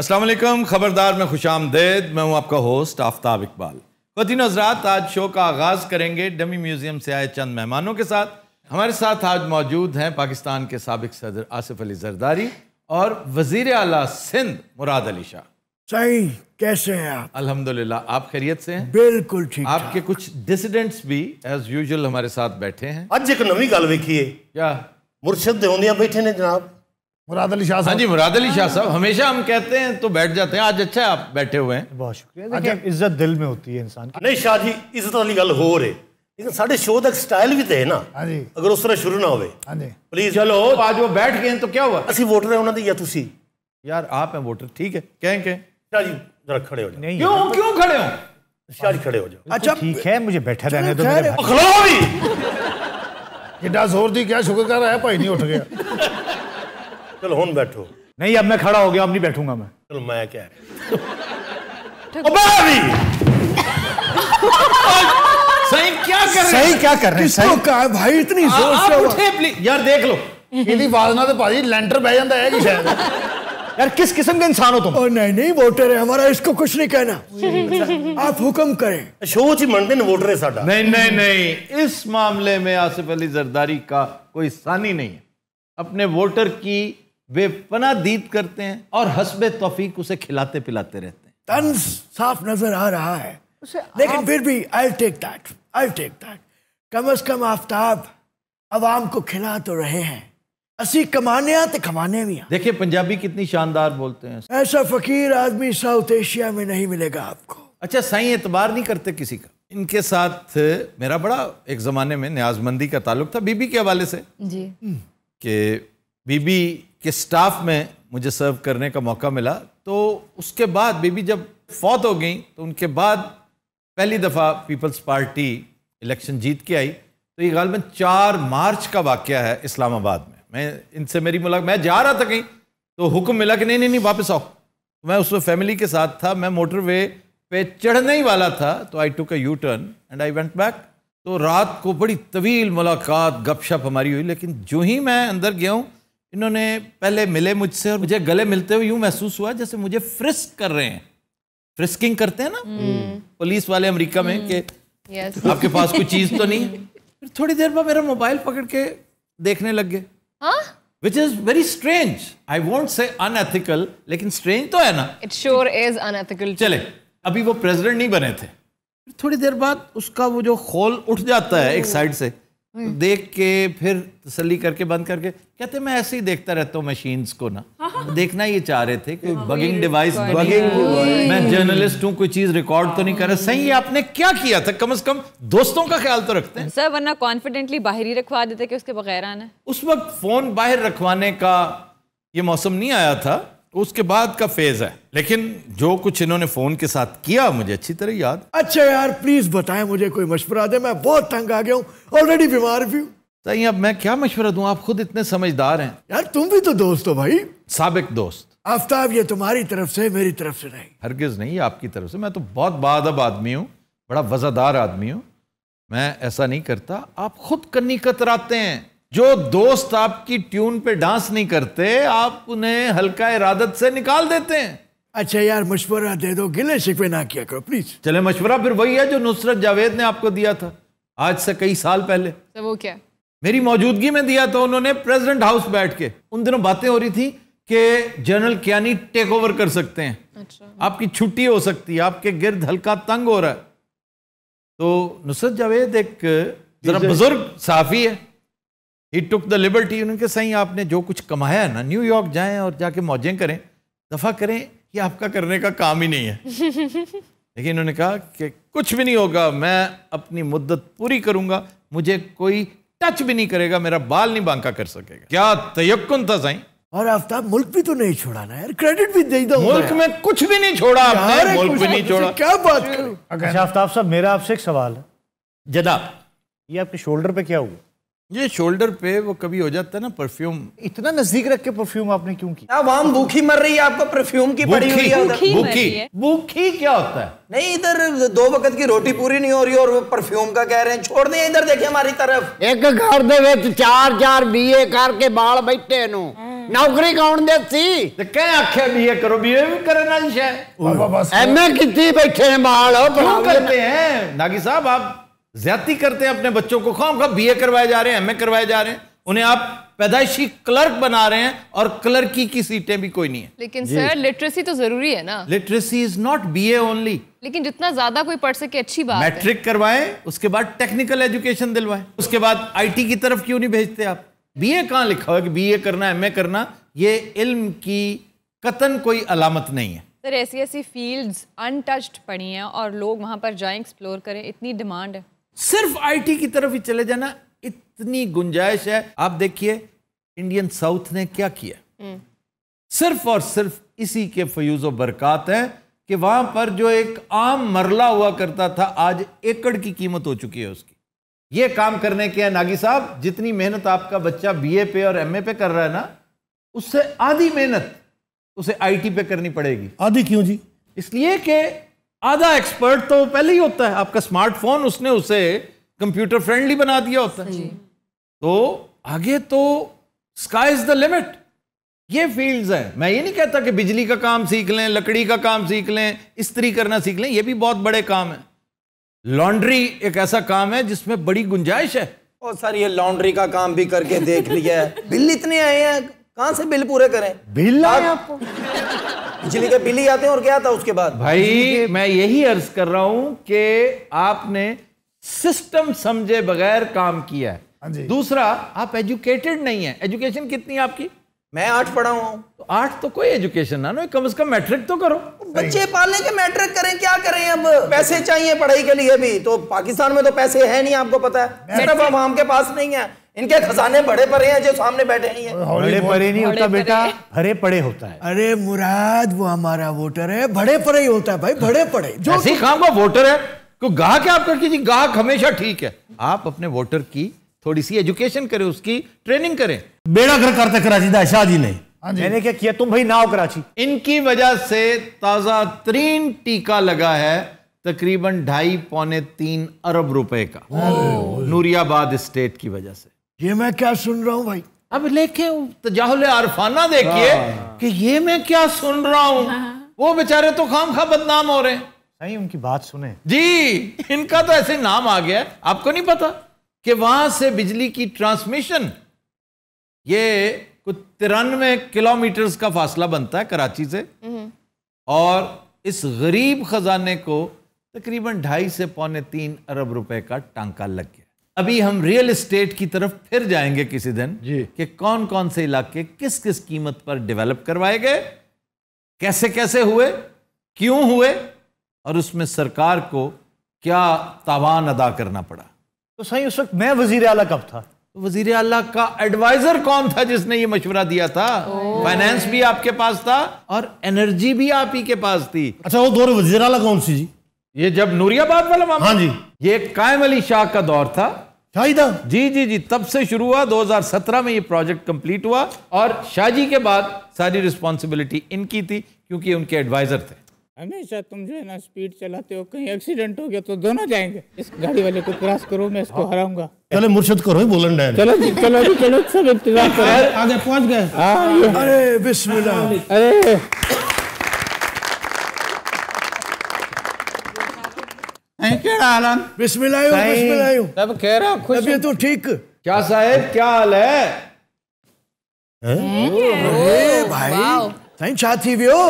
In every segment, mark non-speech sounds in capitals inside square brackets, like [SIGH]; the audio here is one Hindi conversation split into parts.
असलम खबरदार में खुश आमदेद मैं हूँ आपका होस्ट आफ्ताब इकबाल खतिन हजरात आज शो का आगाज़ करेंगे डमी म्यूज़ियम से आए चंद मेहमानों के साथ हमारे साथ आज मौजूद हैं पाकिस्तान के सबक सदर आसिफ अली जरदारी और वजीर अला सिंध मुराद अली शाह सही कैसे हैं आप अल्हम्दुलिल्लाह आप खैरियत से हैं बिल्कुल ठीक आपके कुछ डिसिडेंट्स भी एज यूजुअल हमारे साथ बैठे हैं आज एक नवी ਗੱਲ ਵੇਖੀ ਏ क्या मुर्शद बैठे ने जनाब मुराद अली शाह हाँ जी मुराद अली शाह हाँ। साहब हमेशा हम कहते हैं तो बैठ जाते हैं आज अच्छा है आप बैठे हुए हैं बहुत शुक्रिया अच्छा। इज्जत दिल में होती है इंसान की नहीं शाह जी इज्जत वाली गल हो रही लेकिन साढ़े शो स्टाइल भी तो ना हाँ अगर उस तरह शुरू ना हो प्लीज चलो आज वो बैठ गए तो क्या हुआ असि वोटर है उन्होंने या यार आप हैं वोटर ठीक है कहें कहें शाह जी जरा खड़े हो क्यों क्यों खड़े हो शाह जी खड़े हो जाओ अच्छा ठीक है मुझे बैठा रहने दो ये डा जोर दी क्या शुक्र कर रहा है भाई नहीं उठ गया चल हूं बैठो नहीं अब मैं खड़ा हो गया अब नहीं बैठूंगा मैं चलो मैं क्या सही क्या कर रहे सही क्या कर रहे हैं सही कहा भाई इतनी जोर से उठे प्लीज यार देख लो ਇਹਦੀ ਆਵਾਜ਼ ਨਾਲ ਤੇ ਭਾਜੀ ਲੈਂਟਰ ਬਹਿ ਜਾਂਦਾ ਹੈ ਕਿ यार किस किस्म के इंसान हो तुम ओ नहीं नहीं वोटर है हमारा इसको कुछ नहीं कहना [LAUGHS] आप हुक्म करें सोच ही मनते ना वोटर है साडा नहीं नहीं नहीं इस मामले में आसिफ अली जरदारी का कोई सानी नहीं है अपने वोटर की वे पनादीद करते हैं और हसब तोफीक उसे खिलाते पिलाते रहते हैं तंज साफ नजर आ रहा है लेकिन फिर भी I take that I take that कम अज कम आफ्ताब आवाम को खिला तो रहे हैं असी कमाने आते तो कमाने भी देखिए पंजाबी कितनी शानदार बोलते हैं ऐसा फकीर आदमी साउथ एशिया में नहीं मिलेगा आपको अच्छा सही एतबार नहीं करते किसी का इनके साथ मेरा बड़ा एक ज़माने में न्याजमंदी का ताल्लुक था बीबी के हवाले से जी के बीबी के स्टाफ में मुझे सर्व करने का मौका मिला तो उसके बाद बीबी जब फौत हो गई तो उनके बाद पहली दफ़ा पीपल्स पार्टी इलेक्शन जीत के आई तो ये गालबन चार मार्च का वाक़ है इस्लामाबाद में मैं इनसे मेरी मुलाकात मैं जा रहा था कहीं तो हुक्म मिला कि नहीं नहीं नहीं वापस आओ तो मैं उस फैमिली के साथ था मैं मोटरवे पे चढ़ने ही वाला था तो I took a U turn and I went back तो रात को बड़ी तवील मुलाकात गपशप हमारी हुई लेकिन जो ही मैं अंदर गया हूँ इन्होंने पहले मिले मुझसे और मुझे गले मिलते हुए यूं महसूस हुआ जैसे मुझे फ्रिस्क कर रहे हैं फ्रिस्किंग करते हैं ना hmm. पुलिस वाले अमेरिका में hmm. कि आपके पास कोई चीज तो नहीं [LAUGHS] फिर थोड़ी देर बाद मेरा मोबाइल पकड़ के देखने लग गए which is very strange I want say unethical लेकिन स्ट्रेंज तो है ना इट श्योर इज अनएथिकल चले अभी वो प्रेसिडेंट नहीं बने थे थोड़ी देर बाद उसका वो जो खोल उठ जाता है एक साइड hmm. से हम्म। देख के फिर तसली करके बंद करके कहते मैं ऐसे ही देखता रहता हूँ मशीन्स को ना [LAUGHS] देखना ये चाह रहे थे कि बगिंग डिवाइस बगिंग मैं जर्नलिस्ट हूँ कोई चीज रिकॉर्ड तो नहीं कर रहा सही आपने क्या किया था कम से कम दोस्तों का ख्याल तो रखते हैं सर वरना कॉन्फिडेंटली बाहर ही रखवा देते कि उसके बगैर आना उस वक्त फोन बाहर रखवाने का ये मौसम नहीं आया था उसके बाद का फेज है लेकिन जो कुछ इन्होंने फोन के साथ किया मुझे अच्छी तरह याद अच्छा यार प्लीज बताए मुझे कोई मशवरा दे मैं बहुत तंग आ गया हूँ ऑलरेडी बीमार भी हूँ सही अब मैं क्या मशवरा दू आप खुद इतने समझदार हैं यार तुम भी तो दोस्त हो भाई सबक दोस्त आफ्ताब ये तुम्हारी तरफ से मेरी तरफ से नहीं हरगिज नहीं आपकी तरफ से मैं तो बहुत बादब आदमी हूँ बड़ा वजादार आदमी हूँ मैं ऐसा नहीं करता आप खुद कन्नी कतराते हैं जो दोस्त आपकी ट्यून पे डांस नहीं करते आप उन्हें हल्का इरादत से निकाल देते हैं अच्छा यार मशवरा दे दो गिले शिकवे ना किया करो प्लीज चले मशवरा फिर वही है जो नुसरत जावेद ने आपको दिया था आज से कई साल पहले तो वो क्या मेरी मौजूदगी में दिया था उन्होंने प्रेसिडेंट हाउस बैठ के उन दिनों बातें हो रही थी कि जनरल क्या टेक ओवर कर सकते हैं अच्छा। आपकी छुट्टी हो सकती है आपके गिर्द हल्का तंग हो रहा है तो नुसरत जावेद एक जरा बुजुर्ग साफी है ही टुक द लिबर्टी उन्होंने सही आपने जो कुछ कमाया ना न्यूयॉर्क जाएं और जाके मौजें करें दफ़ा करें ये आपका करने का काम ही नहीं है [LAUGHS] लेकिन उन्होंने कहा कि कुछ भी नहीं होगा मैं अपनी मुद्दत पूरी करूंगा मुझे कोई टच भी नहीं करेगा मेरा बाल नहीं बांका कर सकेगा क्या तयक्न था साई और आफ्ताब मुल्क भी तो नहीं छोड़ा ना यार क्रेडिट भी दे दो मुल्क में कुछ भी नहीं छोड़ा आपने मुल्क भी नहीं छोड़ा क्या बात करूं अच्छा, आफ्ताब साहब मेरा आपसे एक सवाल है जदा ये आपके शोल्डर पे क्या हुआ ये शोल्डर पे वो कभी हो जाता है ना परफ्यूम इतना नजदीक रख के परफ्यूम आपने क्यों की आवाम भूखी मर रही है आपको परफ्यूम की पड़ी हुई है भूखी भूखी भूखी क्या होता है नहीं इधर दो वक्त की रोटी पूरी नहीं हो रही और वो परफ्यूम का कह रहे हैं छोड़ दें इधर देखें हमारी तरफ एक घर दे चार चार बी बीए करके बाल बैठे नु ਨੌਕਰੀ ਕੌਣ ਦੇ ਸੀ ਤੇ ਕਹਿ ਆਖਿਆ ਬੀਏ ਕਰੋ ਬੀਏ ਵੀ ਕਰਨ ਵਾਲੀ ਸ਼ੈ ਐਮਏ ਕੀਤੀ ਬੈਠੇ ਮਾਲ ਬਣਾਉਂਦੇ ਹੈ ਨਾਗੀ ਸਾਹਿਬ ਆਪ ज्यादा करते हैं अपने बच्चों को कौन खा बी करवाए जा रहे हैं एम करवाए जा रहे हैं उन्हें आप पैदाइशी क्लर्क बना रहे हैं और क्लर्की की सीटें भी कोई नहीं है लेकिन सर लिटरेसी तो जरूरी है ना literacy is not be only लेकिन जितना ज्यादा कोई पढ़ सके अच्छी बात मैट्रिक करवाएं उसके बाद टेक्निकल एजुकेशन दिलवाएं उसके बाद आईटी की तरफ क्यों नहीं भेजते आप बी ए कहाँ लिखा हुआ है कि बी ए करना एम ए करना ये इल्म की कतन कोई अलामत नहीं है सर ऐसी ऐसी फील्ड्स अनटच्ड पड़ी हैं और लोग वहाँ पर जाएं एक्सप्लोर करें इतनी डिमांड है सिर्फ आईटी की तरफ ही चले जाना इतनी गुंजाइश है आप देखिए इंडियन साउथ ने क्या किया हम्म। सिर्फ और सिर्फ इसी के फयूज बरकत है कि वहां पर जो एक आम मरला हुआ करता था आज एकड़ की कीमत हो चुकी है उसकी ये काम करने के हैं नागी साहब जितनी मेहनत आपका बच्चा बीए पे और एमए पे कर रहा है ना उससे आधी मेहनत उसे आईटी पे करनी पड़ेगी आधी क्यों जी इसलिए कि आधा एक्सपर्ट तो पहले ही होता है आपका स्मार्टफोन उसने उसे कंप्यूटर फ्रेंडली बना दिया होता है तो आगे तो स्काई इज द लिमिट ये फील्ड्स हैं मैं ये नहीं कहता कि बिजली का काम सीख लें लकड़ी का काम सीख लें इस्त्री करना सीख लें ये भी बहुत बड़े काम है लॉन्ड्री एक ऐसा काम है जिसमें बड़ी गुंजाइश है और सर ये लॉन्ड्री का काम भी करके देख लिया है बिल इतने आए हैं कहां से बिल पूरे करें बिल आए आपको बिजली के बिल ही आते हैं और क्या था उसके बाद भाई मैं यही अर्ज कर रहा हूं कि आपने सिस्टम समझे बगैर काम किया है हाँ दूसरा आप एजुकेटेड नहीं है एजुकेशन कितनी आपकी मैं आठ पढ़ा हुआ हूँ तो आठ तो कोई एजुकेशन ना कम से कम मैट्रिक तो करो बच्चे पालने के मैट्रिक करें क्या करें अब पैसे चाहिए पढ़ाई के लिए भी तो पाकिस्तान में तो पैसे है नहीं आपको पता है सिर्फ आवाम के पास नहीं है इनके खजाने बड़े पड़े हैं जो सामने बैठे हैं ये बड़े पड़े नहीं होता बेटा भरे पड़े होता है अरे मुराद वो हमारा वोटर है बड़े पड़े ही होता है भाई बड़े पड़े जो ऐसे काम का वोटर है क्यों गाहक आप आपका किसी गाहक हमेशा ठीक है आप अपने वोटर की थोड़ी सी एजुकेशन करें उसकी ट्रेनिंग करें बेड़ा घर करते कराची था शादी ने हाँ मैंने क्या किया तुम भाई नाव कराची इनकी वजह से ताजा तरीन टीका लगा है तकरीबन ढाई पौने तीन अरब रुपए का हाँ नूरियाबाद स्टेट की वजह से ये मैं क्या सुन रहा हूँ भाई अब लेके तजाहुल तो अरफाना देखिए हाँ। कि ये मैं क्या सुन रहा हूँ हाँ। वो बेचारे तो खाम खा बदनाम हो रहे हैं सही उनकी बात सुने जी इनका तो ऐसे नाम आ गया आपको नहीं पता कि वहां से बिजली की ट्रांसमिशन ये कुछ तिरानवे किलोमीटर्स का फासला बनता है कराची से हम्म। और इस गरीब खजाने को तकरीबन ढाई से पौने तीन अरब रुपए का टांका लग गया अभी हम रियल एस्टेट की तरफ फिर जाएंगे किसी दिन कि कौन कौन से इलाके किस किस कीमत पर डेवलप करवाए गए कैसे कैसे हुए क्यों हुए और उसमें सरकार को क्या तावान अदा करना पड़ा तो सही उस वक्त मैं वजीर अला कब था तो वजीर अला का एडवाइजर कौन था जिसने ये मशवरा दिया था फाइनेंस भी आपके पास था और एनर्जी भी आप ही के पास थी अच्छा वो दौर वजीर आला कौन सी जी ये जब नूरियाबाद वाला मामला हाँ जी ये कायम अली शाह का दौर था शाहिदा जी जी जी तब से शुरू हुआ 2017 में ये प्रोजेक्ट कंप्लीट हुआ और शाहजी के बाद सारी रिस्पॉन्सिबिलिटी इनकी थी क्योंकि उनके एडवाइजर थे हमेशा तुम जो है ना स्पीड चलाते हो कहीं एक्सीडेंट हो गया तो दोनों जाएंगे इस गाड़ी वाले को क्रॉस करो मैं इसको हाँ। हराऊंगा चलो मुर्शद करो बोलन डैन चलो जी चलो जी चलो सब इंतजार करो आगे पहुंच गए हाँ, अरे बिस्मिल्लाह अरे तब कह रहा खुश तो ठीक क्या क्या हाल है भाई वियो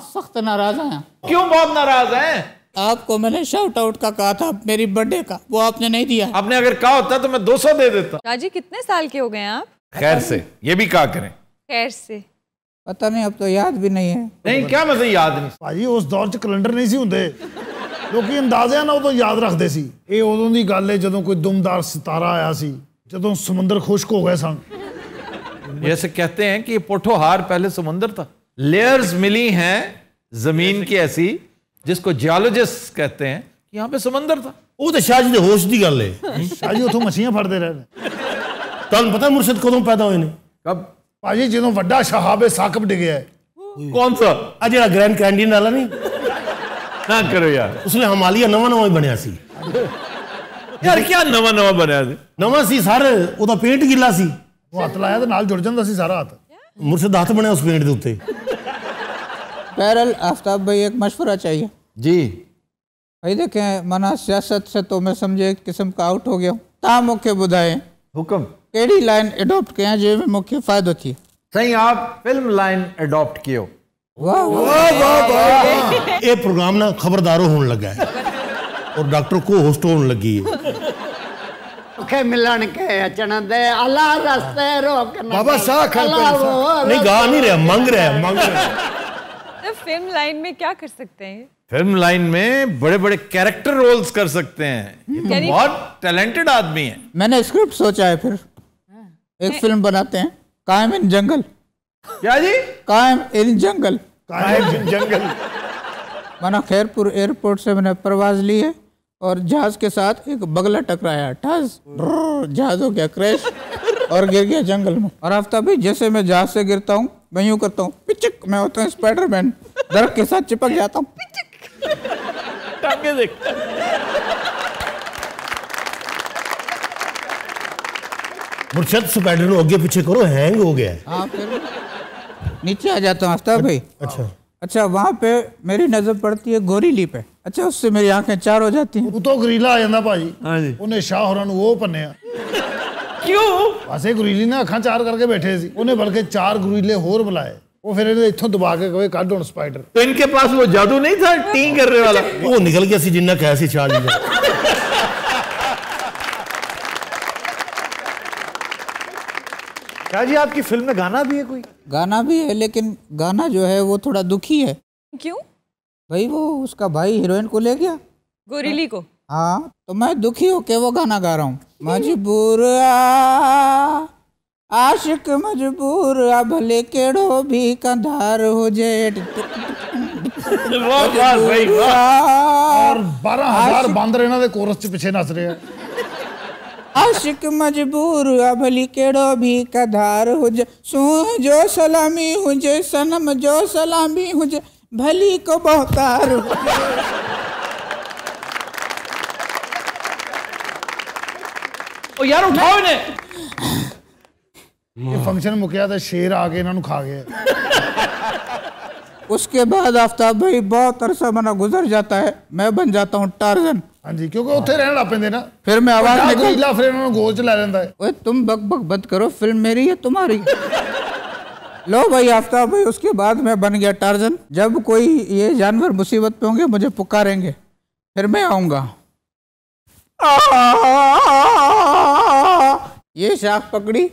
सख़्त नाराज़ क्यों बहुत नाराज़ है आपको मैंने शाउट आउट का कहा था मेरी बर्थडे का वो आपने नहीं दिया आपने अगर कहा होता तो मैं 200 दे देता शाह कितने साल के हो गए आप खैर से ये भी कहा करें खैर से पता नहीं अब तो याद भी नहीं है नहीं क्या मतलब याद नहीं भाजी उस दौर च कैलेंडर नहीं सी होंगे लोग अंदाजे ना उदो याद रखते ये उदों की गल है जो कोई दुमदार सितारा आया सी जो समुद्र खुश्क हो गए सन जैसे कहते हैं कि पोठोहार पहले समुद्र था लेयर्स मिली हैं जमीन की ऐसी जिसको जियोलॉजिस्ट कहते हैं कि यहाँ पे समुद्र था वो तो शाह जी होश की गल है [LAUGHS] शाह जी उतो मछलियां फटते रहते तुम पता मुर्शद कदों पैदा हुए कब ਭਾਜੀ ਜਦੋਂ ਵੱਡਾ ਸ਼ਹਾਬੇ ਸਾਕਬ ਡਿਗਿਆ ਕੌਣ ਸਾ ਆ ਜਿਹੜਾ ਗ੍ਰੈਂਡ ਕੈਂਡੀਨ ਵਾਲਾ ਨਹੀਂ ਨਾ ਕਰੋ ਯਾਰ ਉਸਨੇ ਹਮਾਲੀਆ ਨਵਾਂ ਨਵਾਂ ਹੀ ਬਣਿਆ ਸੀ ਯਾਰ ਕੀ ਨਵਾਂ ਨਵਾਂ ਬਣਿਆ ਸੀ ਨਵਾਂ ਸੀ ਸਰ ਉਹਦਾ ਪੇਂਟ ਗਿੱਲਾ ਸੀ ਉਹ ਹੱਥ ਲਾਇਆ ਤੇ ਨਾਲ ਜੁੜ ਜਾਂਦਾ ਸੀ ਸਾਰਾ ਹੱਥ ਮੁਰਸ਼ਦ ਹੱਥ ਬਣਿਆ ਉਸ ਪੇਂਟ ਦੇ ਉੱਤੇ बहरहाल ਆਫਤਾਬ ਭਾਈ ਇੱਕ مشورہ ਚਾਹੀਏ ਜੀ ਭਾਈ ਦੇਖੇ ਮਨਾ ਸਿਆਸਤ ਸੇ तो ਮੈਂ ਸਮਝੇ ਕਿਸਮ ਕਾ ਆਊਟ ਹੋ ਗਿਆ ਤਾਂ ਮੁਖੇ ਬੁਧਾਏ ਹੁਕਮ कहिड़ी लाइन एडॉप्ट कयां जंहिंमें मुख्य फ़ाइदो थिए सही आप फिल्म लाइन एडॉप्ट कयो प्रोग्राम ना खबरदार होने लगा है और डॉक्टर को होस्ट होने लगी है ओके मिलन के अचन दे अला रास्ते रोक ना बाबा नहीं गा नहीं मांग मांग तो फिल्म लाइन में क्या कर सकते हैं फिल्म लाइन में बड़े बड़े कैरेक्टर रोल्स कर सकते हैं तो बहुत टैलेंटेड आदमी है मैंने स्क्रिप्ट सोचा है फिर एक फिल्म बनाते हैं कायम इन जंगल क्या जी कायम इन जंगल कायम इन जंगल मैंने खैरपुर एयरपोर्ट से मैंने परवाज ली है और जहाज के साथ एक बगला टकराया ठस जहाज हो गया क्रैश और गिर गया जंगल में और हफ्ता भी जैसे मैं जहाज से गिरता हूँ मैं यूँ करता हूँ पिचक मैं होता हूँ स्पाइडरमैन दर्द के साथ चिपक जाता हूँ मुर्शद से पैटर्न हो गया पीछे करो हैंग हो गया हाँ फिर नीचे आ जाता हूँ आफ्ताब भाई अच्छा अच्छा वहाँ पे मेरी नज़र पड़ती है गोरीली पे अच्छा उससे मेरी आंखें चार हो जाती हैं तो गोरीला आ जाता भाई हाँ जी उन्हें शाह होर वो पन्ने क्यों वैसे गोरीली ने अखा चार करके बैठे सी उन्हें बल्कि चार गोरीले होर बुलाए वो फिर इन्हें इथों दबा के कहे काट स्पाइडर तो इनके पास वो जादू नहीं था टी करने वाला वो निकल गया सी जिन्ना कैसी चार शाह जी आपकी फिल्म में गाना भी है कोई गाना भी है लेकिन गाना जो है वो थोड़ा दुखी है क्यों भाई वो उसका भाई हीरोइन को ले गया गोरीली को हाँ तो मैं दुखी होके वो गाना गा रहा हूँ मजबूर आशिक मजबूर भले केड़ो भी कंधार हो जेठ ਵਾਹ ਵਾਹ ਸਹੀ ਵਾਹ ਔਰ 12000 ਬਾਂਦਰ ਇਹਨਾਂ ਦੇ ਕੋਰਸ 'ਚ ਪਿੱਛੇ ਨੱਸ ਰਹੇ आशिक मजबूर अभली केड़ो भी कधार हुज सू जो सलामी हुजे सनम जो सलामी हुजे भली को बहुतार ओ यार उठाओ इन्हें ये फंक्शन मुकिया था शेर आके इन्हों खा गए उसके बाद आफ्ताब भाई बहुत अरसा मना गुजर जाता है मैं बन जाता हूँ टारजन हाँ जी क्योंकि ਉੱਥੇ रहने लग पे ना फिर मैं आवाज ਨਿਕਲ ਇਲਾ ਫਿਰ ਉਹਨਾਂ ਨੂੰ ਗੋਲ ਚ ਲੈ ਲੈਂਦਾ ਹੈ ਓਏ ਤੁਮ ਬਕ ਬਕ ਬੰਦ ਕਰੋ तुम्हारी लो भाई आफ्ताब भाई उसके बाद मैं बन गया टारजन जब कोई ये जानवर मुसीबत पे होंगे मुझे पुकारेंगे फिर मैं आऊंगा ये शाख पकड़ी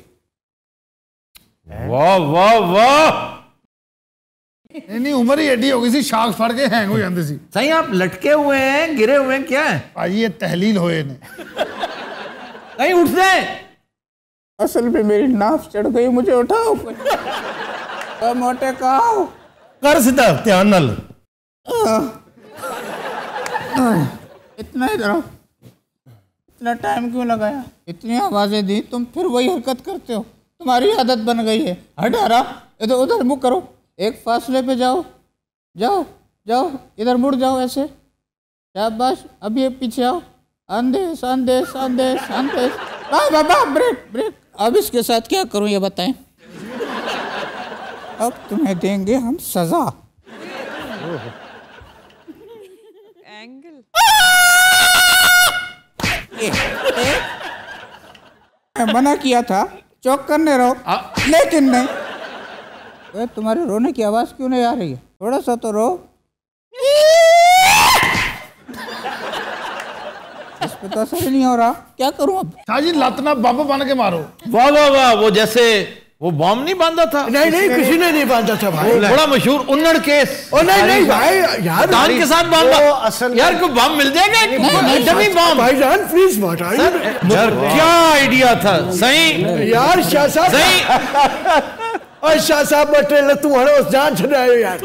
वाह वाह वाह नहीं उम्र ही एडी हो गई सी शाख फड़ के हैंग हो जाते सी सही आप लटके हुए हैं गिरे हुए हैं क्या है भाई ये तहलील होए ने नहीं उठ से असल में मेरी नाफ चढ़ गई मुझे उठाओ तो मोटे कहो कर सीधा ध्यान नाल इतना इतना टाइम क्यों लगाया इतनी आवाज़ें दी तुम फिर वही हरकत करते हो तुम्हारी आदत बन गई है हट आ रहा इधर उधर मुंह करो एक फासले पे जाओ जाओ जाओ इधर मुड़ जाओ ऐसे शाबाश अभी पीछे आओ अंदेश अंदेश अंदेश अंदेश बाबा ब्रेक ब्रेक अब इसके साथ क्या करूं ये बताएं अब तुम्हें देंगे हम सजा एंगल ए, मना किया था चौक करने रहो लेकिन नहीं अरे तुम्हारे रोने की आवाज़ क्यों नहीं आ रही है थोड़ा सा तो रो पता पे तो नहीं हो रहा क्या करूं अब शाहजी लातना बाबा बन के मारो वाह वाह वाह वो जैसे वो बॉम्ब नहीं बांधा था नहीं नहीं किसी ने नहीं बांधा था भाई बड़ा मशहूर उन्नड़ केस ओ नहीं नहीं भाई यार दान के साथ बांधा असल यार को बॉम्ब मिल जाएगा नहीं डमी बॉम्ब भाई जान प्लीज मत यार क्या आइडिया था सही यार शाह साहब सही और शाह साहब बटे ले तू हड़ो जान छड़ायो यार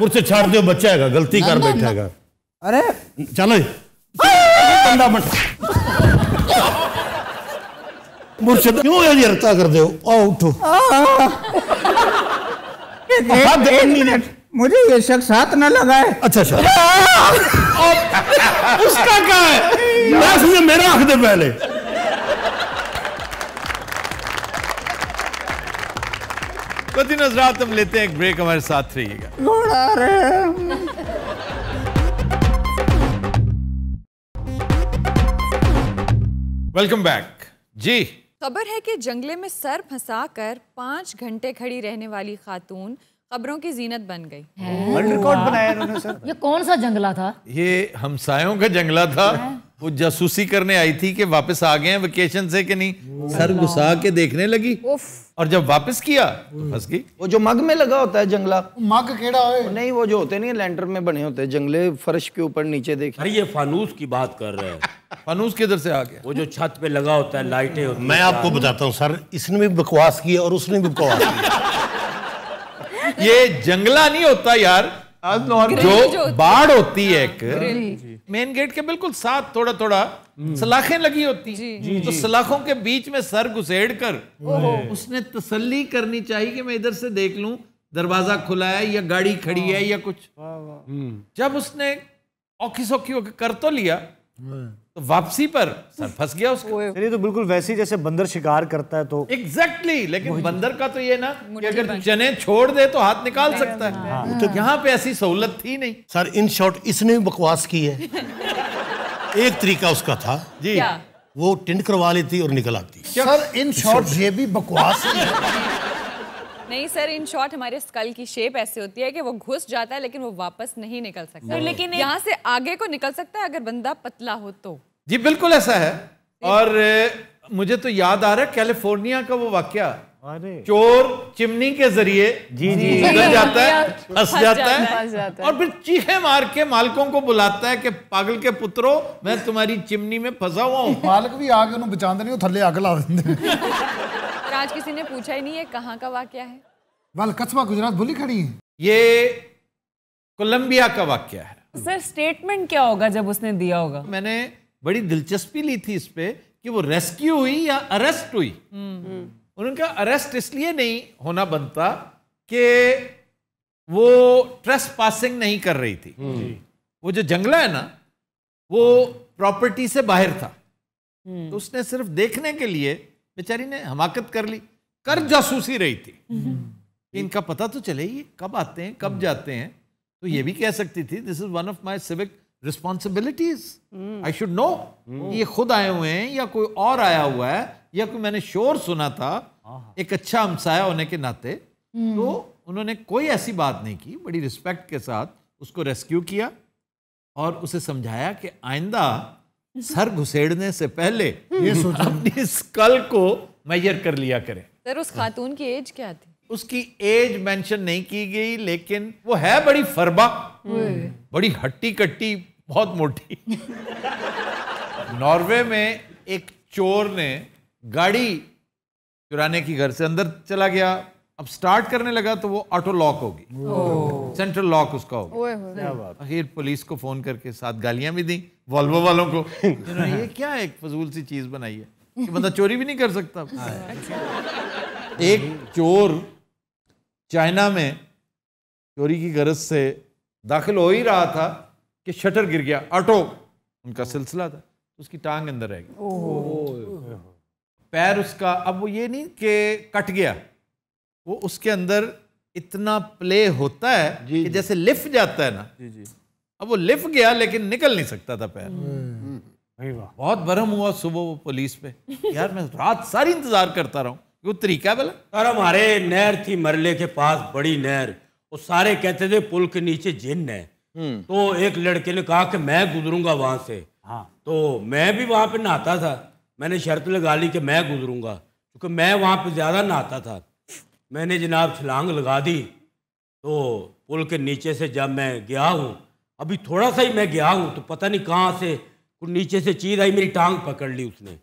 मुरसे छाड़ दियो बच्चा हैगा गलती कर बैठा हैगा अरे चलो बंदा मत मुर्शद क्यों ये हरकता कर दे हो उठो मुझे ये शख्स हाथ ना लगाए अच्छा अच्छा उसका क्या है मैं सुन मेरा हक दे पहले वती नजरात हम लेते हैं एक ब्रेक हमारे साथ रहिएगा वेलकम बैक जी खबर है कि जंगले में सर फंसा कर पांच घंटे खड़ी रहने वाली खातून खबरों की जीनत बन गई रिकॉर्ड बनाया इन्होंने सर ये कौन सा जंगला था ये हमसायों का जंगला था वो जासूसी करने आई थी कि वापस आ गए हैं वेकेशन से कि नहीं सर घुसा के देखने लगी और जब वापस किया तो फंस गई वो जो मग में लगा होता है जंगला मग केड़ा है नहीं वो जो होते नहीं लैंडर में बने होते हैं जंगले फर्श के ऊपर नीचे देखे अरे ये फानूस की बात कर रहे हैं [LAUGHS] फानूस किधर से आ गया वो जो छत पे लगा होता है लाइटें मैं आपको बताता हूँ सर इसने भी बकवास की और उसने भी बकवास किया [LAUGHS] ये जंगला नहीं होता यार जो बाढ़ होती है हाँ, एक मेन गेट के बिल्कुल साथ थोड़ा थोड़ा हम्म। सलाखें लगी होती जी, तो सलाखों के बीच में सर घुसेड़ कर उसने तसल्ली करनी चाहिए कि मैं इधर से देख लूं दरवाजा खुला है या गाड़ी खड़ी है या कुछ जब उसने औखी सौखी होकर कर तो लिया हाँ। तो वापसी पर सर फंस गया उसको तो बिल्कुल वैसे ही जैसे बंदर शिकार करता है तो एग्जैक्टली exactly, लेकिन बंदर का तो ये ना कि अगर चने छोड़ दे तो हाथ निकाल सकता है हाँ। तो यहाँ पे ऐसी सहूलत थी नहीं सर इन शॉर्ट इसने भी बकवास की है [LAUGHS] एक तरीका उसका था जी वो टिंड करवा लेती और निकल आती सर इन शॉर्ट ये भी बकवास [LAUGHS] नहीं सर इन शॉर्ट हमारे स्कल की शेप ऐसी होती है कि वो घुस जाता है लेकिन वो वापस नहीं निकल सकता लेकिन यहाँ से आगे को निकल सकता है अगर बंदा पतला हो तो जी बिल्कुल ऐसा है और मुझे तो याद आ रहा है कैलिफोर्निया का वो वाक्य चोर चिमनी के जरिए जी जी जाता [LAUGHS] जाता है फंस जाता है और फिर चीखे मार के मालकों को बुलाता है कि पागल के पुत्रो मैं तुम्हारी चिमनी में फंसा हुआ हूँ मालक भी आगे बचा ਬਚਾਉਂਦੇ ਨਹੀਂ ਉਹ ਥੱਲੇ ਅੱਗ आज किसी ने पूछा ही नहीं है कहाँ का वाक्य है वाल कस्बा गुजरात भूली खड़ी है ये कोलंबिया का वाक्य है सर स्टेटमेंट क्या होगा जब उसने दिया होगा मैंने बड़ी दिलचस्पी ली थी इस पर कि वो रेस्क्यू हुई या अरेस्ट हुई हम्म। उन्होंने अरेस्ट इसलिए नहीं होना बनता कि वो ट्रेस पासिंग नहीं कर रही थी हम्म। वो जो जंगला है ना वो प्रॉपर्टी से बाहर था हम्म। तो उसने सिर्फ देखने के लिए बेचारी ने हमाकत कर ली कर जासूसी रही थी इनका पता तो चले ही कब आते हैं कब जाते हैं तो ये भी कह सकती थी this is one of my civic responsibilities I should know ये खुद आए हुए हैं या कोई और आया हुआ है या कोई मैंने शोर सुना था एक अच्छा हमसाया होने के नाते hmm. तो उन्होंने कोई ऐसी बात नहीं की बड़ी रिस्पेक्ट के साथ उसको रेस्क्यू किया और उसे समझाया कि आइंदा [LAUGHS] सर घुसेड़ने से पहले hmm. ये अपनी स्कल को मेजर कर लिया करें सर उस हाँ। खातून की एज क्या थी उसकी एज मेंशन नहीं की गई लेकिन वो है बड़ी फरबा बड़ी हट्टी कट्टी बहुत मोटी नॉर्वे में एक चोर ने गाड़ी चुराने की घर से अंदर चला गया अब स्टार्ट करने लगा तो वो ऑटो लॉक होगी सेंट्रल लॉक उसका होगा आखिर पुलिस को फोन करके साथ गालियां भी दी वॉल्वो वालों को [LAUGHS] तो ये क्या एक फजूल सी चीज बनाई है कि बंदा चोरी भी नहीं कर सकता हाँ। एक चोर चाइना में चोरी की गरज से दाखिल हो ही रहा था कि शटर गिर गया ऑटो उनका सिलसिला था उसकी टांग अंदर रह गई पैर उसका अब वो ये नहीं कि कट गया वो उसके अंदर इतना प्ले होता है जी, कि जैसे लिफ्ट जाता है ना जी, जी। अब वो लिफ्ट गया लेकिन निकल नहीं सकता था पैर हम्म। हम्म। बहुत भरम हुआ सुबह वो पुलिस पे [LAUGHS] यार मैं रात सारी इंतजार करता रहा हूँ वो तरीका बोला सर हमारे नहर थी मरले के पास बड़ी नहर वो सारे कहते थे पुल के नीचे जिन है हम्म। तो एक लड़के ने कहा कि मैं गुजरूंगा वहां से हाँ तो मैं भी वहां पे नहाता था मैंने शर्त लगा ली कि मैं गुजरूंगा क्योंकि मैं वहां पे ज्यादा नहाता था मैंने जनाब छलांग लगा दी तो पुल के नीचे से जब मैं गया हूँ अभी थोड़ा सा ही मैं गया हूँ तो पता नहीं कहाँ से कुछ नीचे से चीज आई मेरी टांग पकड़ ली उसने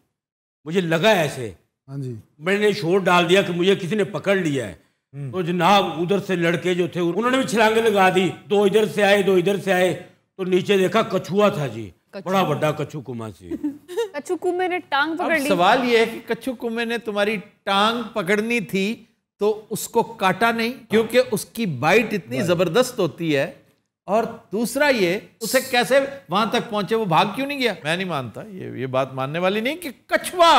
मुझे लगा ऐसे हाँ जी मैंने शोर डाल दिया कि मुझे किसी ने पकड़ लिया है हम्म। तो जनाब उधर से लड़के जो थे उन्होंने भी छलांगे लगा दी दो इधर से आए दो इधर से आए तो नीचे देखा कछुआ था जी बड़ा बड़ा कच्छू कुमा जी [LAUGHS] कछु कुमे ने टांग पकड़ ली सवाल ये है कि कछु कुमे ने तुम्हारी टांग पकड़नी थी तो उसको काटा नहीं क्योंकि उसकी बाइट इतनी जबरदस्त होती है और दूसरा ये उसे कैसे वहां तक पहुंचे वो भाग क्यों नहीं गया मैं नहीं मानता ये ये बात मानने वाली नहीं कि कछुआ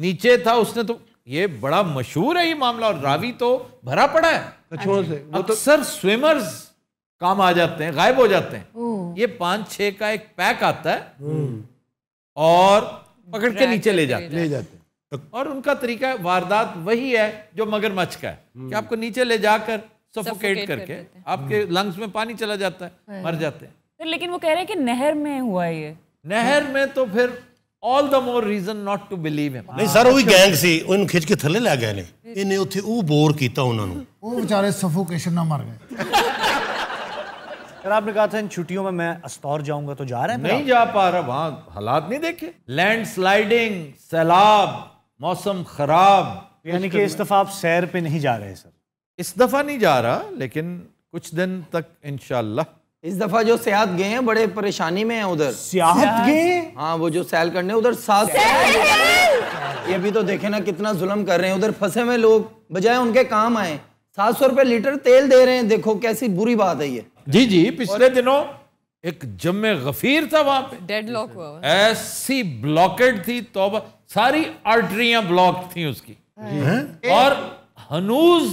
नीचे था उसने तो ये बड़ा मशहूर है ये मामला और रावी तो भरा पड़ा है कछुओं हाँ से तो- अक्सर स्विमर्स काम आ जाते हैं गायब हो जाते हैं ये पांच छह का एक पैक आता है हम्म। और पकड़ के नीचे ले जाते ले जाते तो- और उनका तरीका वारदात वही है जो मगरमच्छ का है हम्म। कि आपको नीचे ले जाकर सफोकेट करके आपके लंग्स हम्म। में पानी चला जाता है हाँ। मर जाते हैं तो लेकिन वो कह रहे हैं कि नहर में हुआ ये नहर में तो फिर all the more reason not to believe him ਨਹੀਂ ਸਰ ਉਹ ਹੀ ਗੈਂਗ ਸੀ ਉਹਨੂੰ ਖਿੱਚ ਕੇ ਥੱਲੇ ਲੈ ਗਏ ਨੇ ਇਹਨੇ ਉੱਥੇ ਉਹ ਬੋਰ ਕੀਤਾ ਉਹਨਾਂ ਨੂੰ ਉਹ ਵਿਚਾਰੇ ਸਫੋਕੇਸ਼ਨ ਨਾਲ ਮਰ ਗਏ आपने कहा था इन छुट्टियों में मैं अस्तौर जाऊंगा तो जा रहे हैं नहीं जा पा रहा वहाँ हालात नहीं देखे लैंड स्लाइडिंग सैलाब मौसम खराब यानी कि इस दफा आप सैर पे नहीं जा रहे सर इस दफा नहीं जा रहा लेकिन कुछ दिन तक इनशाला इस दफा जो सियाहत गए हैं बड़े परेशानी में हैं उधर सियाहत गए हाँ वो जो सैल करने उधर सात ये भी तो देखे ना कितना जुलम कर रहे हैं उधर फंसे हुए लोग बजाय उनके काम आए सात सौ रुपए लीटर तेल दे रहे हैं देखो कैसी बुरी बात है ये जी जी पिछले दिनों एक जम गफीर था वहां पे डेड लॉक हुआ ऐसी ब्लॉकेट थी तो सारी आर्टरिया ब्लॉक थी उसकी हाँ। और हनूज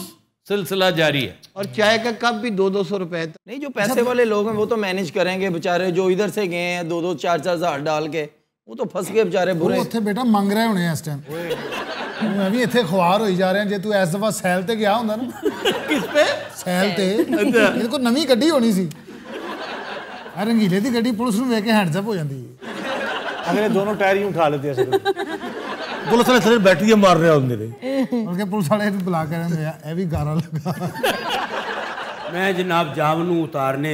सिलसिला जारी है और चाय का कप भी दो दो सौ रुपए नहीं जो पैसे वाले लोग हैं वो तो मैनेज करेंगे बेचारे जो इधर से गए हैं दो दो चार चार हजार डाल के वो तो फंस गए बेचारे बुरे वो बेटा मंग रहे होने इस टाइम मैं भी इतने खुआर हो जा रहे हैं जे तू इस दफा सैल से गया होंगे ना किस पे सैल से अच्छा। को नवी ग्डी होनी सी रंगीले की ग्डी पुलिस में लेके हैंडजप हो जाती अगले दोनों टायर ही उठा लेते हैं ਪੁਲਿਸ ਵਾਲੇ ਸਿਰ ਬੈਟਰੀਆਂ ਮਾਰ ਰਿਹਾ ਹੁੰਦੇ ਨੇ ਉਹਨੇ ਪੁਲਿਸ ਵਾਲੇ ਨੂੰ ਬੁਲਾ ਕੇ ਰਹਿੰਦੇ ਆ ਇਹ ਵੀ ਗਾਰਾ मैं जनाब जामनू उतारने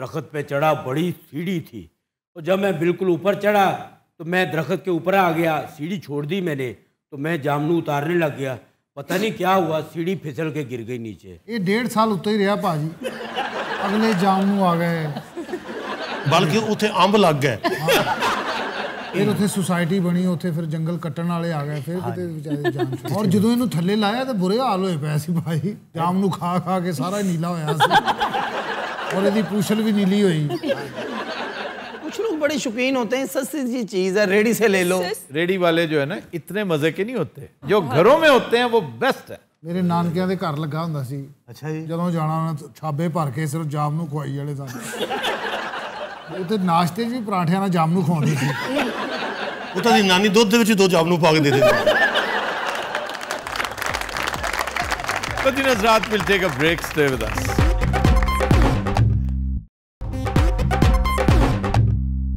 दरख्त पे चढ़ा बड़ी सीढ़ी थी और तो जब मैं बिल्कुल ऊपर चढ़ा तो मैं दरख्त के ऊपर आ गया सीढ़ी छोड़ दी मैंने तो मैं जामनू उतारने लग गया पता नहीं क्या हुआ सीढ़ी फिसल के गिर गई नीचे ये डेढ़ साल उतर ही रहा भाजी अगले जामनू आ गए बल्कि उठे अंब लग गए हाँ। ਫਿਰ ਉੱਥੇ ਸੁਸਾਇਟੀ ਬਣੀ ਉੱਥੇ ਫਿਰ ਜੰਗਲ ਕੱਟਣ ਵਾਲੇ ਆ ਗਏ ਫਿਰ ਕਿਤੇ ਵਿਚਾਰੇ ਜਾਨ ਛੁੱਟ ਔਰ ਜਦੋਂ ਇਹਨੂੰ ਥੱਲੇ ਲਾਇਆ ਤਾਂ ਬੁਰੇ ਹਾਲ ਹੋਏ ਪਏ ਸੀ ਭਾਈ ਜਾਮ ਨੂੰ ਖਾ ਖਾ ਕੇ ਸਾਰਾ ਹੀ ਨੀਲਾ ਹੋਇਆ ਸੀ ਔਰ ਇਹਦੀ ਪੂਛਲ ਵੀ ਨੀਲੀ ਹੋਈ कुछ लोग बड़े शौकीन होते हैं सस्ती सी चीज है रेडी से ले लो रेडी वाले जो है ना इतने मजे के नहीं होते जो घरों में होते हैं वो बेस्ट है ਮੇਰੇ ਨਾਨਕਿਆਂ ਦੇ ਘਰ ਲੱਗਾ ਹੁੰਦਾ ਸੀ ਅੱਛਾ ਜੀ ਜਦੋਂ ਜਾਣਾ ਉਹਨਾਂ ਛਾਬੇ ਭਰ ਕੇ ਸਿਰਫ ਜਾਮ ਨੂੰ ਖਵਾਈ ਵਾਲੇ ਸਨ ਉਹ ਤੇ ਨਾਸ਼ਤੇ 'ਚ ਵੀ ਪਰਾਂਠਿਆਂ ਨਾਲ ਜਾਮਨੂ ਖਵਾਉਂਦੀ ਸੀ ਉਹ ਤਾਂ ਦੀ ਨਾਨੀ ਦੁੱਧ ਦੇ ਵਿੱਚ ਦੋ ਜਾਮਨੂ ਪਾ ਕੇ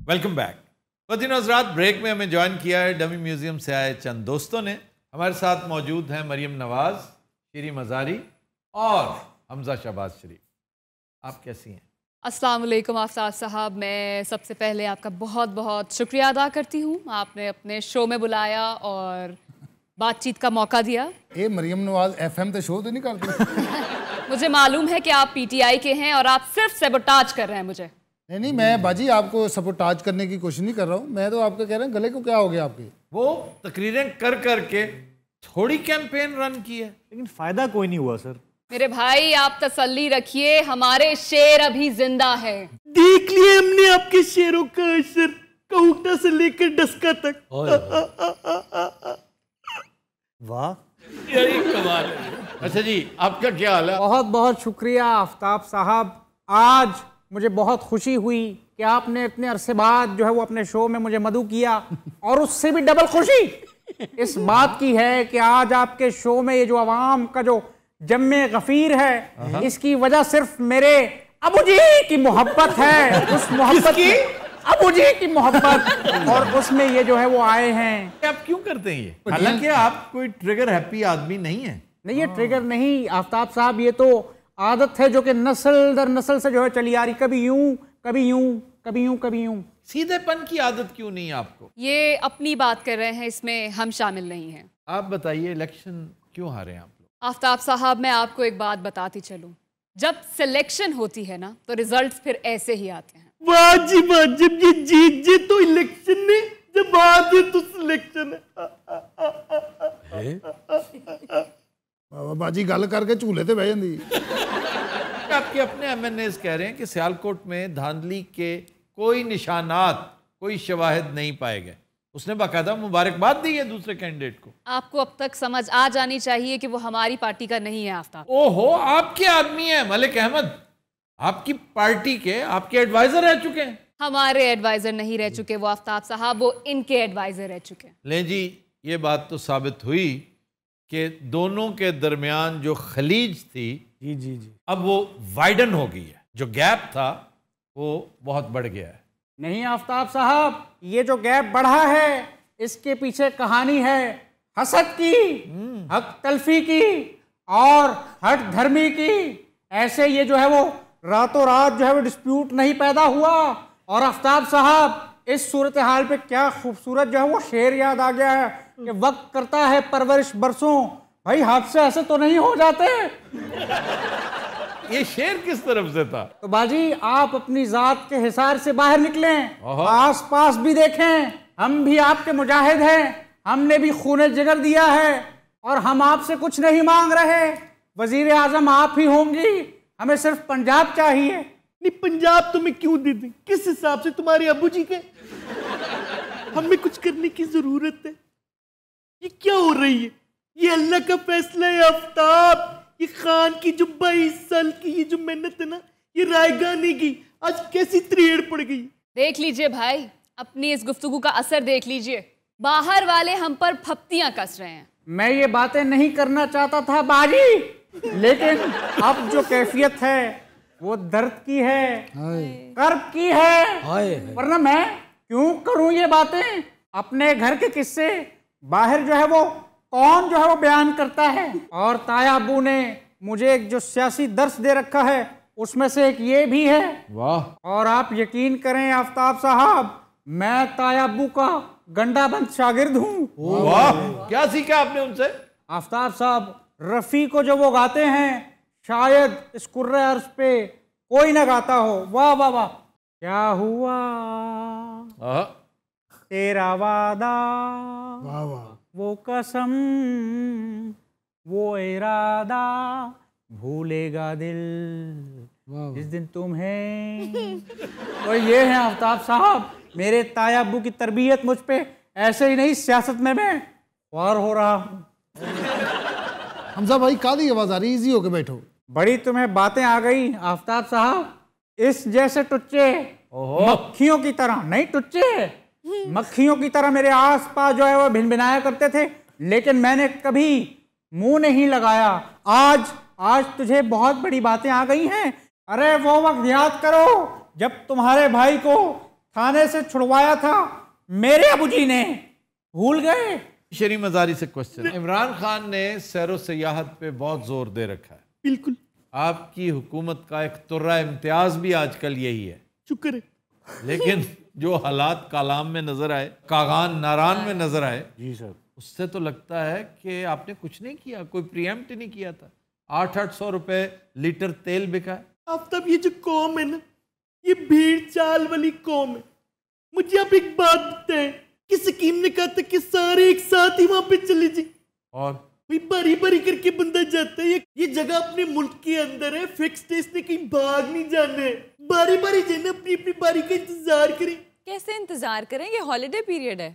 वेलकम बैक बदिन हजरात ब्रेक में हमें ज्वाइन किया है डमी म्यूजियम से आए चंद दोस्तों ने हमारे साथ मौजूद हैं मरियम नवाज शरी मजारी और हमजा शहबाज शरीफ आप कैसी हैं अस्सलाम आफ्ताब साहब मैं सबसे पहले आपका बहुत बहुत शुक्रिया अदा करती हूँ आपने अपने शो में बुलाया और बातचीत का मौका दिया ए मरियम नवाज एफएम तो शो तो नहीं करती [LAUGHS] मुझे मालूम है कि आप पीटीआई के हैं और आप सिर्फ सेबोटाज कर रहे हैं मुझे नहीं नहीं मैं बाजी आपको सपोटाज करने की कोशिश नहीं कर रहा हूँ मैं तो आपका कह रहा हूँ गले को क्या हो गया आपके वो तकरीरें कर करके थोड़ी कैंपेन रन की है लेकिन फायदा कोई नहीं हुआ सर मेरे भाई आप तसल्ली रखिए हमारे शेर अभी जिंदा है देख लिए हमने आपके शेरों का असर कहूटा से लेकर डस्का तक वाह अच्छा जी आपका क्या हाल है बहुत बहुत शुक्रिया आफ्ताब साहब आज मुझे बहुत खुशी हुई कि आपने इतने अरसे बाद जो है वो अपने शो में मुझे मधु किया और उससे भी डबल खुशी इस बात की है कि आज आपके शो में ये जो आवाम का जो जब में गफीर है हाँ। इसकी वजह सिर्फ मेरे अबू जी की मोहब्बत है [LAUGHS] उस मोहब्बत की अबू जी की मोहब्बत [LAUGHS] और उसमें ये जो है वो आए हैं आप क्यों करते हैं ये हालांकि आप कोई ट्रिगर हैप्पी आदमी नहीं है नहीं ये ट्रिगर नहीं आफ्ताब साहब ये तो आदत है जो कि नस्ल दर नस्ल से जो है चली आ रही कभी यूं कभी यूं कभी यूं कभी यूं सीधेपन की आदत क्यों नहीं आपको ये अपनी बात कर रहे हैं इसमें हम शामिल नहीं हैं आप बताइए इलेक्शन क्यों हारे आप आफ्ताब साहब मैं आपको एक बात बताती चलूं जब सिलेक्शन होती है ना तो रिजल्ट्स फिर ऐसे ही आते हैं वाह जी वाह ये जीत तो तो जी तो इलेक्शन ने जब बात है तो सिलेक्शन बाबा बाजी गल करके झूले ते बह जांदी आपके अपने एमएनएस कह रहे हैं कि सियालकोट में धांधली के कोई निशानात कोई शवाहद नहीं पाए गए उसने बाकायदा मुबारकबाद दी है दूसरे कैंडिडेट को आपको अब तक समझ आ जानी चाहिए कि वो हमारी पार्टी का नहीं है आफ्ताब ओहो आपके आदमी है मलिक अहमद आपकी पार्टी के आपके एडवाइजर रह चुके हैं हमारे एडवाइजर नहीं रह चुके वो आफ्ताब साहब वो इनके एडवाइजर रह चुके हैं ले जी ये बात तो साबित हुई कि दोनों के दरमियान जो खलीज थी जी जी जी अब वो वाइडन हो गई है जो गैप था वो बहुत बढ़ गया है नहीं आफ्ताब साहब ये जो गैप बढ़ा है इसके पीछे कहानी है हसद की हक तलफी की और हट धर्मी की ऐसे ये जो है वो रातों रात जो है वो डिस्प्यूट नहीं पैदा हुआ और आफ्ताब साहब इस सूरत हाल पे क्या खूबसूरत जो है वो शेर याद आ गया है कि वक्त करता है परवरिश बरसों भाई हादसे ऐसे तो नहीं हो जाते ये शेर किस तरफ से था तो बाजी आप अपनी जात के हिसार से बाहर निकलें आस पास भी देखें हम भी आपके मुजाहिद हैं हमने भी खून जिगर दिया है और हम आपसे कुछ नहीं मांग रहे वजीर आजम आप ही होंगी हमें सिर्फ पंजाब चाहिए नहीं पंजाब तुम्हें तो क्यों दे दें किस हिसाब से तुम्हारे अबू जी के हमें कुछ करने की जरूरत है ये क्या हो रही है ये अल्लाह का फैसला है आफ्ताब ये खान की जो बाईस साल की ये जो मेहनत है ना ये रायगानी की आज कैसी त्रेड़ पड़ गई देख लीजिए भाई अपनी इस गुफ्तगु का असर देख लीजिए बाहर वाले हम पर फप्तियां कस रहे हैं मैं ये बातें नहीं करना चाहता था बाजी लेकिन अब जो कैफियत है वो दर्द की है कर्ब की है वरना मैं क्यों करूं ये बातें अपने घर के किस्से बाहर जो है वो कौन जो है वो बयान करता है और तायाबू ने मुझे एक जो सियासी दर्श दे रखा है उसमें से एक ये भी है वाह और आप यकीन करें आफ्ताब साहब मैं तायाबू का गंडाबंद शागिर्द हूँ क्या सीखा आपने उनसे आफ्ताब साहब रफ़ी को जो वो गाते हैं शायद इस कुर्रे अर्ज पे कोई ना गाता हो वाह वाह वाह क्या हुआ तेरा वादा वाह वाह वो कसम वो इरादा भूलेगा दिल जिस दिन तुम है और ये है आफ्ताब साहब मेरे ताया अबू की तरबियत मुझ पर ऐसे ही नहीं सियासत में मैं वार हो रहा हूँ हमजा भाई कादी आवाज आ रही इजी होके बैठो बड़ी तुम्हें बातें आ गई आफ्ताब साहब इस जैसे टुच्चे मक्खियों की तरह नहीं टुच्चे मक्खियों की तरह मेरे आसपास जो है वो भिन भिनाया करते थे लेकिन मैंने कभी मुंह नहीं लगाया आज आज तुझे बहुत बड़ी बातें आ गई हैं अरे वो वक्त याद करो जब तुम्हारे भाई को थाने से छुड़वाया था मेरे अबूजी ने भूल गए शरी मजारी से क्वेश्चन इमरान खान ने सैर सयाहत पे बहुत जोर दे रखा है बिल्कुल आपकी हुकूमत का एक तुर्रा इम्तियाज भी आजकल यही है शुक्र लेकिन जो हालात कलाम में नजर आए कागान नारान में नजर आए जी सर उससे तो लगता है कि आपने कुछ नहीं किया कोई प्रियम्प्ट नहीं किया था आठ आठ सौ रुपए लीटर तेल बिका अब तब ये जो कॉम है ना ये भीड़ चाल वाली कौम है मुझे आप एक बात बताएं कि सकीम ने कहा था कि सारे एक साथ ही वहां पे चले जी और बारी बारी करके बंदा जाता है ये ये जगह अपने मुल्क के अंदर है फिक्स इसने कहीं भाग नहीं जाने बारी बारी जाने अपनी अपनी बारी का इंतजार करें कैसे इंतजार करें ये हॉलीडे पीरियड है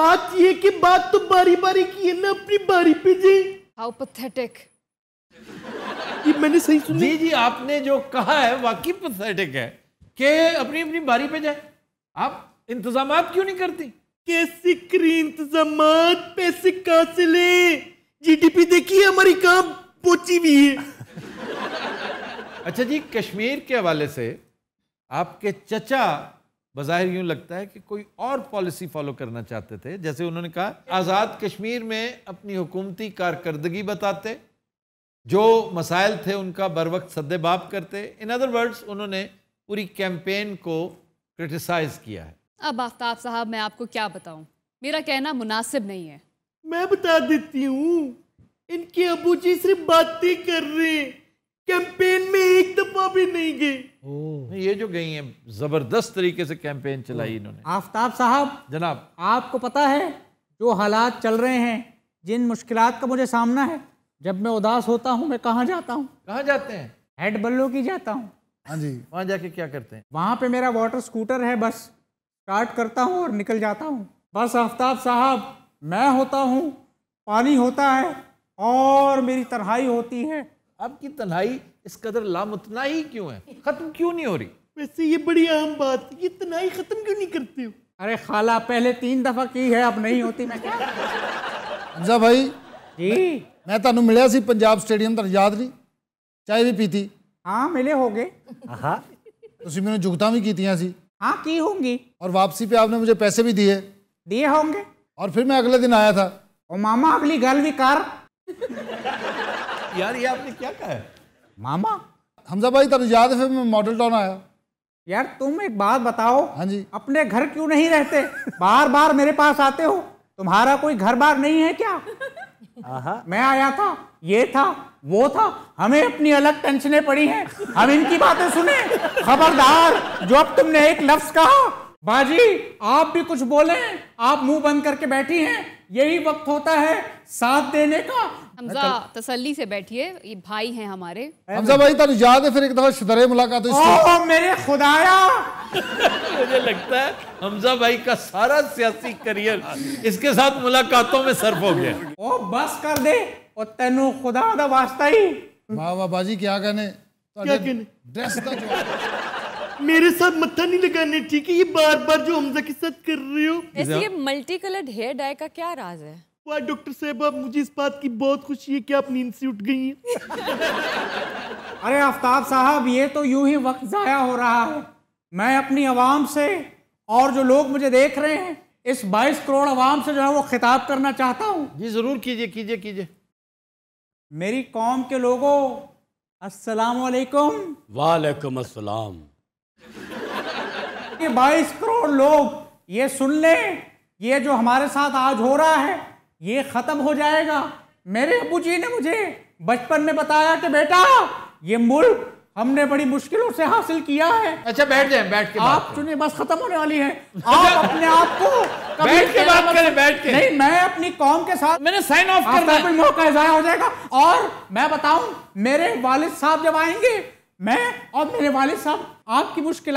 बात ये कि बात तो बारी बारी की है ना अपनी बारी पे जी हाउ पैथेटिक ये मैंने सही सुनी जी जी आपने जो कहा है वाकई पैथेटिक है के अपनी अपनी बारी पे जाए आप इंतजाम क्यों नहीं करती कैसी करी इंतजाम पैसे कहा से ले जीडीपी देखिए हमारी कहा पोची भी है अच्छा जी कश्मीर के हवाले से आपके चचा बज़ाहिर यूं लगता है कि कोई और पॉलिसी फॉलो करना चाहते थे जैसे उन्होंने कहा आज़ाद कश्मीर में अपनी हुकूमती कारकर्दगी बताते जो मसाइल थे उनका बर वक्त बाप करते इन अदर वर्ड्स उन्होंने पूरी कैंपेन को क्रिटिसाइज किया है अब आफ्ताब साहब मैं आपको क्या बताऊं मेरा कहना मुनासिब नहीं है मैं बता देती हूँ इनके अबू जी सिर्फ बातें कर रहे हैं कैंपेन में एक दफा भी नहीं गई ये जो गई हैं जबरदस्त तरीके से कैंपेन चलाई इन्होंने आफ्ताब साहब जनाब आपको पता है जो हालात चल रहे हैं जिन मुश्किल का मुझे सामना है जब मैं उदास होता हूँ मैं कहाँ जाता हूँ कहाँ जाते हैं हेड बल्लो की जाता हूँ हाँ जी वहाँ जाके क्या करते हैं वहाँ पे मेरा वाटर स्कूटर है बस स्टार्ट करता हूँ और निकल जाता हूँ बस आफ्ताब साहब मैं होता हूँ पानी होता है और मेरी तनहाई होती है आपकी तनहाई इस कदर लामतना ही क्यों है ख़त्म क्यों नहीं हो रही वैसे ये बड़ी अहम बात ये तनाई ख़त्म क्यों नहीं करते हो अरे खाला पहले तीन दफ़ा की है अब नहीं होती मैं हमजा अच्छा भाई जी मैं ਤੁਹਾਨੂੰ मिले पंजाब स्टेडियम तक याद नहीं चाय भी पीती हाँ मिले हो गए जुगत भी ਵੀ ਕੀਤੀਆਂ ਸੀ हाँ की होंगी और वापसी पे आपने मुझे पैसे भी दिए दिए होंगे और फिर मैं अगले दिन आया था और मामा अगली गल भी कर यार ये आपने क्या कहा है मामा हमजा भाई तब याद है फिर मैं मॉडल टाउन आया यार तुम एक बात बताओ हाँ जी अपने घर क्यों नहीं रहते बार बार मेरे पास आते हो तुम्हारा कोई घर बार नहीं है क्या मैं आया था ये था वो था हमें अपनी अलग टेंशनें पड़ी हैं हम इनकी बातें सुने खबरदार जो अब तुमने एक लफ्ज कहा बाजी आप भी कुछ बोले आप मुंह बंद करके बैठी हैं यही वक्त होता है साथ देने का हमजा तसल्ली से बैठिए ये भाई हैं हमारे हमजा भाई तुम याद है फिर एक दफा शदरे मुलाकात हुई मेरे खुदाया मुझे लगता है हमजा भाई का सारा सियासी करियर इसके साथ मुलाकातों में सर्फ हो गया ओ बस कर दे और तेन खुदा दा वास्ता ही वाह वाह बाजी क्या कहने ड्रेस का जो मेरे साथ मत्था नहीं लगाने ठीक है ये बार बार जो हमजा के साथ कर रहे हो ऐसे ये मल्टी कलर्ड हेयर डाई का क्या राज है वाह डॉक्टर साहब आप मुझे इस बात की बहुत खुशी है कि आप नींद से उठ गई हैं अरे आफ्ताब साहब ये तो यूं ही वक्त ज़ाया हो रहा है मैं अपनी आवाम से और जो लोग मुझे देख रहे हैं इस 22 करोड़ आवाम से जो है वो खिताब करना चाहता हूँ जी ज़रूर कीजिए कीजिए कीजिए मेरी कौम के लोगों असलकुम वालेकुम असलम [LAUGHS] कि 22 करोड़ लोग ये सुन लें ये जो हमारे साथ आज हो रहा है ये ख़त्म हो जाएगा मेरे अबू जी ने मुझे बचपन में बताया कि बेटा ये मुल्क हमने बड़ी मुश्किलों से हासिल किया है अच्छा बैठ जाए बैठ के आप चुनिए बस खत्म होने वाली है अच्छा, आप अपने आप को बैठ के बात करें बैठ के नहीं मैं अपनी कौम के साथ मैंने साइन ऑफ करना कोई मौका जाया हो जाएगा और मैं बताऊं मेरे वालिद साहब जब आएंगे मैं और मेरे वाले साहब आपकी मुश्किल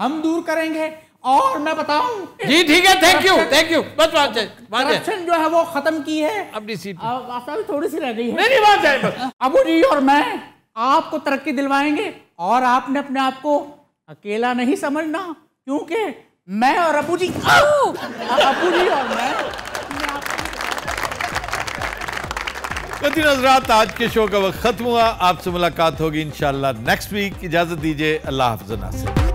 हम दूर करेंगे और मैं बताऊं जी ठीक है थैंक यू थैंक यू बस बात करप्शन जो है वो खत्म की है अब थोड़ी सी रह गई है नहीं बात है अबू जी और मैं आपको तरक्की दिलवाएंगे और आपने अपने आप को अकेला नहीं समझना क्योंकि मैं और अबू जी अबू जी और मैं कति नजरात आज के शो का वक्त खत्म हुआ आपसे मुलाकात होगी इंशाल्लाह नेक्स्ट वीक इजाजत दीजिए अल्लाह हाफ नासिर